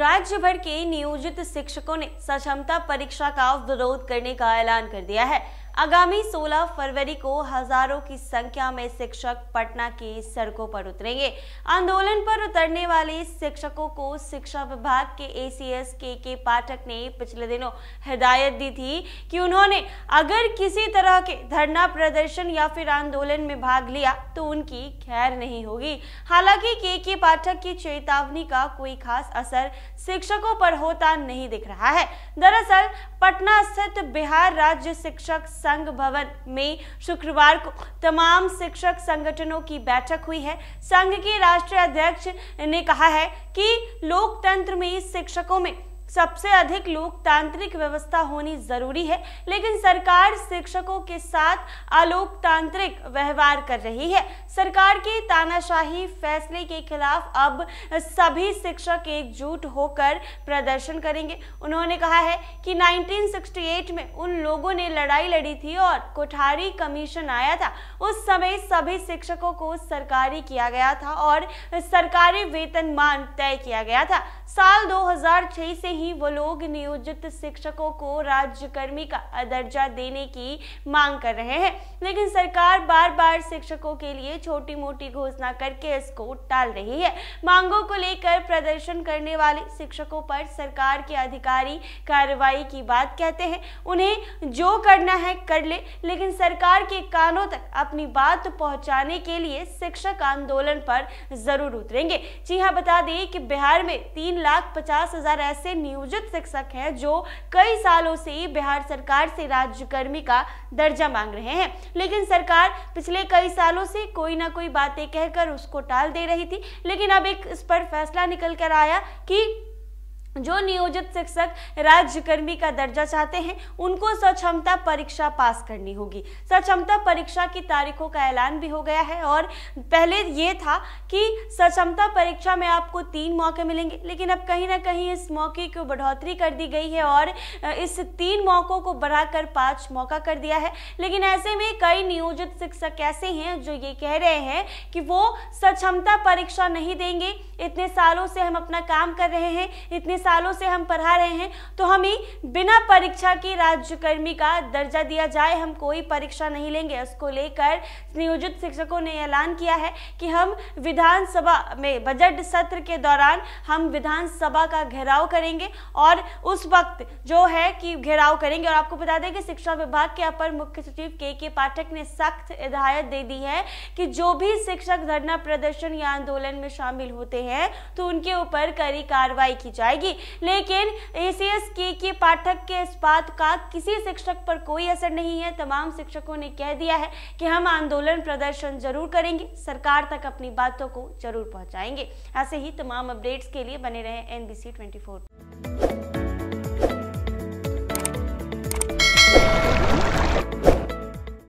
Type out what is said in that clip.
राज्य भर के नियोजित शिक्षकों ने सक्षमता परीक्षा का विरोध करने का ऐलान कर दिया है आगामी 16 फरवरी को हजारों की संख्या में शिक्षक पटना की सड़कों पर उतरेंगे आंदोलन पर उतरने वाले शिक्षकों को शिक्षा विभाग के एसीएस के के पाठक ने पिछले दिनों हिदायत दी थी कि उन्होंने अगर किसी तरह के धरना प्रदर्शन या फिर आंदोलन में भाग लिया तो उनकी खैर नहीं होगी हालांकि के के पाठक की चेतावनी का कोई खास असर शिक्षकों पर होता नहीं दिख रहा है दरअसल पटना स्थित बिहार राज्य शिक्षक संघ भवन में शुक्रवार को तमाम शिक्षक संगठनों की बैठक हुई है संघ के राष्ट्रीय अध्यक्ष ने कहा है कि लोकतंत्र में शिक्षकों में सबसे अधिक लोकतांत्रिक व्यवस्था होनी जरूरी है लेकिन सरकार शिक्षकों के साथ अलोकतांत्रिक व्यवहार कर रही है सरकार के तानाशाही फैसले के खिलाफ अब सभी शिक्षक एकजुट होकर प्रदर्शन करेंगे उन्होंने कहा है कि 1968 में उन लोगों ने लड़ाई लड़ी थी और कोठारी कमीशन आया था उस समय सभी शिक्षकों को सरकारी किया गया था और सरकारी वेतनमान तय किया गया था साल दो से ही वो लोग नियोजित शिक्षकों को राज्य कर्मी का दर्जा देने की मांग कर रहे हैं लेकिन सरकार बार बार शिक्षकों के लिए छोटी मोटी घोषणा करके इसको टाल रही है मांगों को लेकर प्रदर्शन करने वाले शिक्षकों पर सरकार के अधिकारी कार्रवाई की बात कहते हैं उन्हें जो करना है कर ले लेकिन सरकार के कानों तक अपनी बात पहुंचाने के लिए शिक्षक आंदोलन पर जरूर उतरेंगे जी हाँ बता दें कि बिहार में तीन लाख पचास हजार ऐसे नियोजित शिक्षक हैं जो कई सालों से ही बिहार सरकार से राज्यकर्मी का दर्जा मांग रहे हैं लेकिन सरकार पिछले कई सालों से कोई ना कोई बातें कहकर उसको टाल दे रही थी लेकिन अब एक इस पर फैसला निकल कर आया कि जो नियोजित शिक्षक राज्यकर्मी का दर्जा चाहते हैं उनको सक्षमता परीक्षा पास करनी होगी सक्षमता परीक्षा की तारीखों का ऐलान भी हो गया है और पहले ये था कि सक्षमता परीक्षा में आपको तीन मौके मिलेंगे लेकिन अब कहीं ना कहीं इस मौके को बढ़ोतरी कर दी गई है और इस तीन मौक़ों को बढ़ाकर पाँच मौका कर दिया है लेकिन ऐसे में कई नियोजित शिक्षक ऐसे हैं जो ये कह रहे हैं कि वो सक्षमता परीक्षा नहीं देंगे इतने सालों से हम अपना काम कर रहे हैं इतने सालों से हम पढ़ा रहे हैं तो हमें बिना परीक्षा के राज्यकर्मी का दर्जा दिया जाए हम कोई परीक्षा नहीं लेंगे उसको लेकर नियोजित शिक्षकों ने ऐलान किया है कि हम विधानसभा में बजट सत्र के दौरान हम विधानसभा का घेराव करेंगे और उस वक्त जो है कि घेराव करेंगे और आपको बता दें कि शिक्षा विभाग के अपर मुख्य सचिव के के पाठक ने सख्त हिदायत दे दी है कि जो भी शिक्षक धरना प्रदर्शन या आंदोलन में शामिल होते हैं तो उनके ऊपर कड़ी कार्रवाई की जाएगी जाएगी लेकिन एसीएस के के पाठक के इस बात का किसी शिक्षक पर कोई असर नहीं है तमाम शिक्षकों ने कह दिया है कि हम आंदोलन प्रदर्शन जरूर करेंगे सरकार तक अपनी बातों को जरूर पहुंचाएंगे ऐसे ही तमाम अपडेट्स के लिए बने रहे एनबीसी ट्वेंटी